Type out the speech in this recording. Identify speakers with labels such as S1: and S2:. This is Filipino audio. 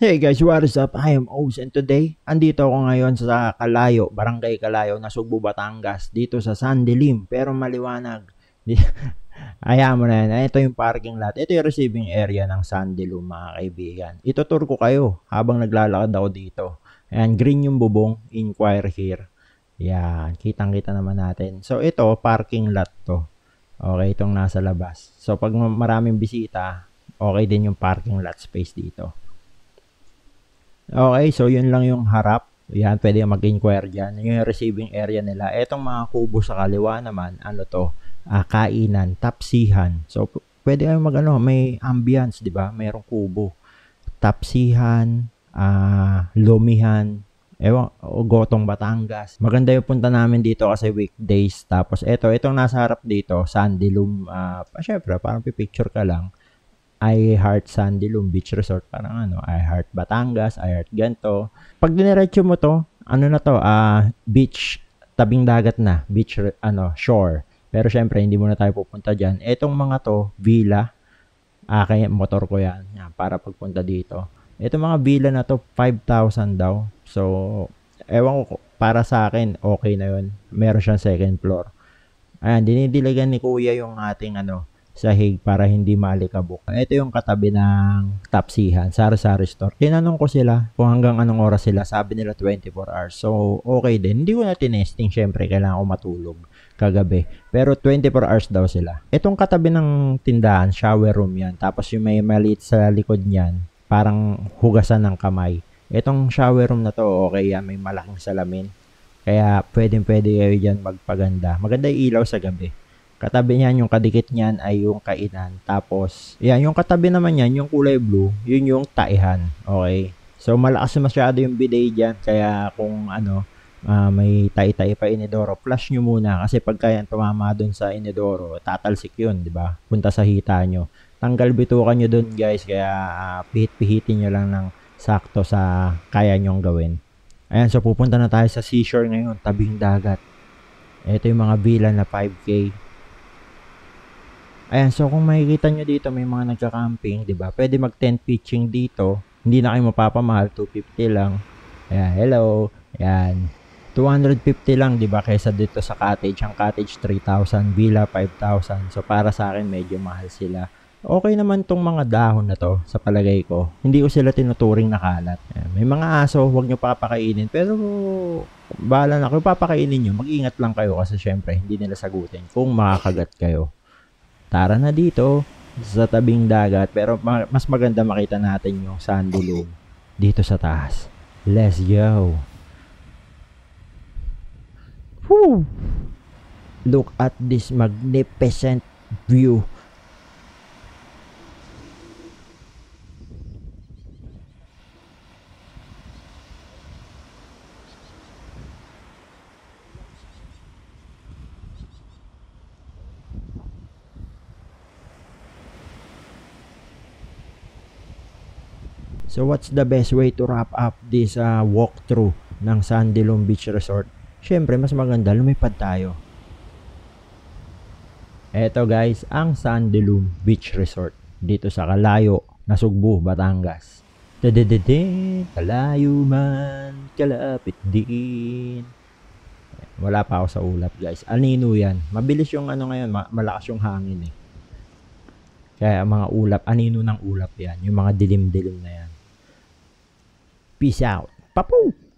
S1: Hey guys, what is up? I am Oz and today, andito ako ngayon sa Kalayo, Barangay Kalayo na Sugbo, Batangas, dito sa Sandilim, pero maliwanag. Ayaw mo na yan. Ito yung parking lot. Ito yung receiving area ng Sandilim, mga kaibigan. Itutur ko kayo habang naglalakad ako dito. Ayan, green yung bubong, inquire here. Yan, kitang-kita naman natin. So, ito, parking lot to. Okay, itong nasa labas. So, pag maraming bisita, okay din yung parking lot space dito. Okay, so yun lang yung harap. Yan, pwede mag-inquire dyan. Yun yung receiving area nila. Etong mga kubo sa kaliwa naman, ano to, uh, kainan, tapsihan. So, pwede kayo mag-ano, may ambience, di ba? Mayroong kubo. Tapsihan, uh, lumihan, ewan, o Gotong Batangas. Maganda yung punta namin dito kasi weekdays. Tapos, eto, itong nasa harap dito, Sandy Loom. uh, ah, syempre, parang pipicture ka lang. I Heart Sandy Loom Beach Resort, parang ano, I Heart Batangas, I Heart Ganto. Pag diniretso mo to, ano na to, uh, beach, tabing dagat na, beach, ano, shore. Pero syempre, hindi muna tayo pupunta dyan. Etong mga to, villa, ah, kaya motor ko yan, yan para pagpunta dito. Etong mga villa na to, 5,000 daw. So, ewan ko, para sa akin, okay na yun. Meron siyang second floor. Ayan, dinidiligan ni Kuya yung ating ano, sahig para hindi maalikabok. Ito yung katabi ng Tapsihan, Sari-Sari Store. Tinanong ko sila kung hanggang anong oras sila. Sabi nila 24 hours. So, okay din. Hindi ko na tinesting. Siyempre, kailangan ko matulog kagabi. Pero 24 hours daw sila. Itong katabi ng tindahan, shower room yan. Tapos yung may maliit sa likod niyan, parang hugasan ng kamay. Itong shower room na to, okay yan. May malaking salamin. Kaya pwedeng pwede kayo dyan magpaganda. Maganda yung ilaw sa gabi. Katabi niyan, yung kadikit niyan ay yung kainan. Tapos, yan, yung katabi naman niyan, yung kulay blue, yun yung taihan. Okay? So, malakas masyado yung bidet diyan Kaya kung ano, uh, may tai-tai pa inidoro, flush nyo muna. Kasi pag yan tumama dun sa inidoro, tatalsik yun, di ba? Punta sa hita nyo. Tanggal bituka nyo dun, guys. Kaya uh, pihit-pihitin nyo lang ng sakto sa kaya nyong gawin. Ayan, so pupunta na tayo sa seashore ngayon, tabing dagat. Ito yung mga villa na 5K. Ayan, so kung makikita nyo dito, may mga nagka-camping, di ba? Pwede mag-tent pitching dito. Hindi na kayo mapapamahal, 250 lang. Ayan, hello. Ayan. 250 lang, di ba? Kaysa dito sa cottage. Ang cottage, 3,000. Villa, 5,000. So, para sa akin, medyo mahal sila. Okay naman tong mga dahon na to, sa palagay ko. Hindi ko sila tinuturing nakalat. Ayan. May mga aso, huwag nyo papakainin. Pero, bahala na. Kung papakainin nyo, mag-ingat lang kayo kasi syempre, hindi nila sagutin kung makakagat kayo tara na dito sa tabing dagat pero mas maganda makita natin yung sandulog dito sa taas. Let's go. Woo! Look at this magnificent view So what's the best way to wrap up this uh, walkthrough ng Sandilong Beach Resort? Siyempre, mas maganda lumipad tayo. Eto guys, ang Sandilong Beach Resort dito sa Kalayo, Nasugbu, Batangas. Dadadadin, kalayo man, kalapit din. Wala pa ako sa ulap guys. Anino yan. Mabilis yung ano ngayon, malakas yung hangin eh. Kaya mga ulap, anino ng ulap yan. Yung mga dilim-dilim na yan. Peace out. Bye-bye.